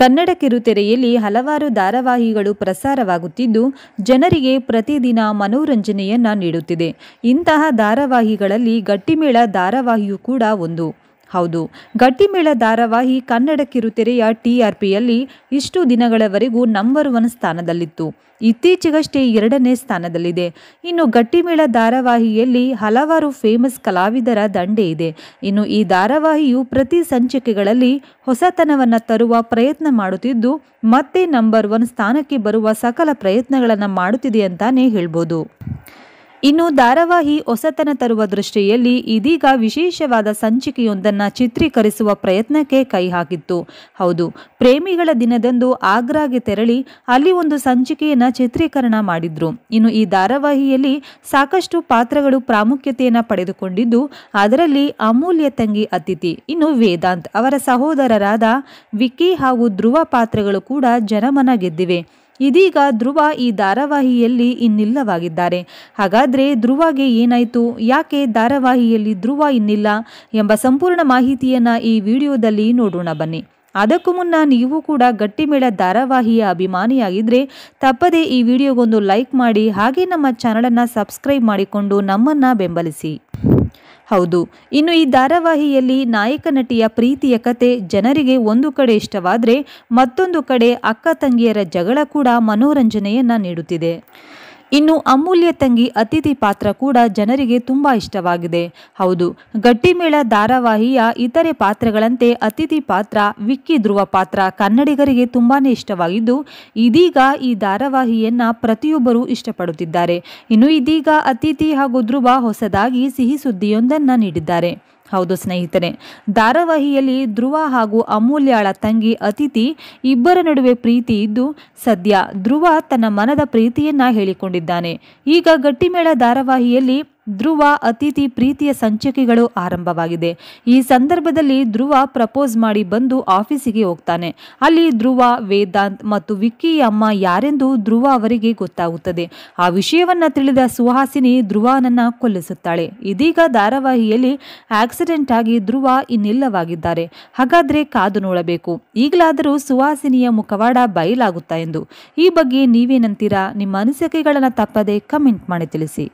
ಕನ್ನಡ ಕಿರುತೆರೆಯಲ್ಲಿ ಹಲವಾರು ಧಾರಾವಾಹಿಗಳು ಪ್ರಸಾರವಾಗುತ್ತಿದ್ದು ಜನರಿಗೆ ಪ್ರತಿದಿನ ಮನೋರಂಜನೆಯನ್ನ ನೀಡುತ್ತಿದೆ ಇಂತಹ ಧಾರಾವಾಹಿಗಳಲ್ಲಿ ಗಟ್ಟಿಮೇಳ ಧಾರಾವಾಹಿಯೂ ಕೂಡ ಒಂದು ಹೌದು ಗಟ್ಟಿಮೇಳ ಧಾರಾವಾಹಿ ಕನ್ನಡ ಕಿರುತೆರೆಯ ಟಿಆರ್ಪಿಯಲ್ಲಿ ಇಷ್ಟು ದಿನಗಳವರೆಗೂ ನಂಬರ್ ಒನ್ ಸ್ಥಾನದಲ್ಲಿತ್ತು ಇತ್ತೀಚೆಗಷ್ಟೇ ಎರಡನೇ ಸ್ಥಾನದಲ್ಲಿದೆ ಇನ್ನು ಗಟ್ಟಿಮೇಳ ಧಾರಾವಾಹಿಯಲ್ಲಿ ಹಲವಾರು ಫೇಮಸ್ ಕಲಾವಿದರ ದಂಡೆ ಇದೆ ಇನ್ನು ಈ ಧಾರಾವಾಹಿಯು ಪ್ರತಿ ಸಂಚಿಕೆಗಳಲ್ಲಿ ಹೊಸತನವನ್ನು ತರುವ ಪ್ರಯತ್ನ ಮಾಡುತ್ತಿದ್ದು ಮತ್ತೆ ನಂಬರ್ ಒನ್ ಸ್ಥಾನಕ್ಕೆ ಬರುವ ಸಕಲ ಪ್ರಯತ್ನಗಳನ್ನು ಮಾಡುತ್ತಿದೆ ಅಂತಾನೆ ಹೇಳ್ಬೋದು ಇನ್ನು ಧಾರಾವಾಹಿ ಹೊಸತನ ತರುವ ದೃಷ್ಟಿಯಲ್ಲಿ ಇದೀಗ ವಿಶೇಷವಾದ ಸಂಚಿಕೆಯೊಂದನ್ನು ಚಿತ್ರೀಕರಿಸುವ ಪ್ರಯತ್ನಕ್ಕೆ ಕೈ ಹಾಕಿತ್ತು ಹೌದು ಪ್ರೇಮಿಗಳ ದಿನದಂದು ಆಗ್ರಾಗೆ ತೆರಳಿ ಅಲ್ಲಿ ಒಂದು ಸಂಚಿಕೆಯನ್ನು ಚಿತ್ರೀಕರಣ ಮಾಡಿದ್ರು ಇನ್ನು ಈ ಧಾರಾವಾಹಿಯಲ್ಲಿ ಸಾಕಷ್ಟು ಪಾತ್ರಗಳು ಪ್ರಾಮುಖ್ಯತೆಯನ್ನು ಪಡೆದುಕೊಂಡಿದ್ದು ಅದರಲ್ಲಿ ಅಮೂಲ್ಯ ತಂಗಿ ಅತಿಥಿ ಇನ್ನು ವೇದಾಂತ್ ಅವರ ಸಹೋದರರಾದ ವಿಕ್ಕಿ ಹಾಗೂ ಧ್ರುವ ಪಾತ್ರಗಳು ಕೂಡ ಜನಮನ ಗೆದ್ದಿವೆ ಇದೀಗ ಧ್ರುವ ಈ ಧಾರಾವಾಹಿಯಲ್ಲಿ ಇನ್ನಿಲ್ಲವಾಗಿದ್ದಾರೆ ಹಾಗಾದರೆ ಧ್ರುವಗೆ ಏನಾಯಿತು ಯಾಕೆ ಧಾರಾವಾಹಿಯಲ್ಲಿ ಧ್ರುವ ಇನ್ನಿಲ್ಲ ಎಂಬ ಸಂಪೂರ್ಣ ಮಾಹಿತಿಯನ್ನು ಈ ವಿಡಿಯೋದಲ್ಲಿ ನೋಡೋಣ ಬನ್ನಿ ಅದಕ್ಕೂ ಮುನ್ನ ನೀವು ಕೂಡ ಗಟ್ಟಿಮೇಳ ಧಾರಾವಾಹಿಯ ಅಭಿಮಾನಿಯಾಗಿದ್ದರೆ ತಪ್ಪದೇ ಈ ವಿಡಿಯೋಗೊಂದು ಲೈಕ್ ಮಾಡಿ ಹಾಗೆ ನಮ್ಮ ಚಾನಲನ್ನು ಸಬ್ಸ್ಕ್ರೈಬ್ ಮಾಡಿಕೊಂಡು ನಮ್ಮನ್ನು ಬೆಂಬಲಿಸಿ ಹೌದು ಇನ್ನು ಈ ಧಾರಾವಾಹಿಯಲ್ಲಿ ನಾಯಕ ನಟಿಯ ಪ್ರೀತಿಯ ಕತೆ ಜನರಿಗೆ ಒಂದು ಕಡೆ ಇಷ್ಟವಾದರೆ ಮತ್ತೊಂದು ಕಡೆ ಅಕ್ಕ ತಂಗಿಯರ ಜಗಳ ಕೂಡ ಮನೋರಂಜನೆಯನ್ನ ನೀಡುತ್ತಿದೆ ಇನ್ನು ಅಮೂಲ್ಯ ತಂಗಿ ಅತಿಥಿ ಪಾತ್ರ ಕೂಡ ಜನರಿಗೆ ತುಂಬ ಇಷ್ಟವಾಗಿದೆ ಹೌದು ಗಟ್ಟಿಮೇಳ ಧಾರಾವಾಹಿಯ ಇತರೆ ಪಾತ್ರಗಳಂತೆ ಅತಿಥಿ ಪಾತ್ರ ವಿಕ್ಕಿ ಧ್ರುವ ಪಾತ್ರ ಕನ್ನಡಿಗರಿಗೆ ತುಂಬಾ ಇಷ್ಟವಾಗಿದ್ದು ಇದೀಗ ಈ ಧಾರಾವಾಹಿಯನ್ನ ಪ್ರತಿಯೊಬ್ಬರೂ ಇಷ್ಟಪಡುತ್ತಿದ್ದಾರೆ ಇನ್ನು ಇದೀಗ ಅತಿಥಿ ಹಾಗೂ ಧ್ರುವ ಹೊಸದಾಗಿ ಸಿಹಿ ಸುದ್ದಿಯೊಂದನ್ನು ನೀಡಿದ್ದಾರೆ ಹೌದು ಸ್ನೇಹಿತರೆ ಧಾರಾವಾಹಿಯಲ್ಲಿ ಧ್ರುವ ಹಾಗೂ ಅಮೂಲ್ಯಾಳ ತಂಗಿ ಅತಿಥಿ ಇಬ್ಬರ ನಡುವೆ ಪ್ರೀತಿ ಇದ್ದು ಸದ್ಯ ಧ್ರುವ ತನ್ನ ಮನದ ಪ್ರೀತಿಯನ್ನ ಹೇಳಿಕೊಂಡಿದ್ದಾನೆ ಈಗ ಗಟ್ಟಿಮೇಳ ಧಾರಾವಾಹಿಯಲ್ಲಿ ಧ್ರುವ ಅತಿಥಿ ಪ್ರೀತಿಯ ಸಂಚಿಕೆಗಳು ಆರಂಭವಾಗಿದೆ ಈ ಸಂದರ್ಭದಲ್ಲಿ ಧ್ರುವ ಪ್ರಪೋಸ್ ಮಾಡಿ ಬಂದು ಆಫೀಸಿಗೆ ಹೋಗ್ತಾನೆ ಅಲ್ಲಿ ಧ್ರುವ ವೇದಾಂತ್ ಮತ್ತು ವಿಕ್ಕಿ ಅಮ್ಮ ಯಾರೆಂದು ಧ್ರುವ ಅವರಿಗೆ ಗೊತ್ತಾಗುತ್ತದೆ ಆ ವಿಷಯವನ್ನ ತಿಳಿದ ಸುಹಾಸಿನಿ ಧ್ರುವನನ್ನ ಕೊಲ್ಲಿಸುತ್ತಾಳೆ ಇದೀಗ ಧಾರಾವಾಹಿಯಲ್ಲಿ ಆಕ್ಸಿಡೆಂಟ್ ಆಗಿ ಧ್ರುವ ಇನ್ನಿಲ್ಲವಾಗಿದ್ದಾರೆ ಹಾಗಾದ್ರೆ ಕಾದು ನೋಡಬೇಕು ಈಗಲಾದರೂ ಸುಹಾಸಿನಿಯ ಮುಖವಾಡ ಬಯಲಾಗುತ್ತಾ ಎಂದು ಈ ಬಗ್ಗೆ ನೀವೇನಂತೀರಾ ನಿಮ್ಮ ಅನಿಸಿಕೆಗಳನ್ನು ತಪ್ಪದೆ ಕಮೆಂಟ್ ಮಾಡಿ ತಿಳಿಸಿ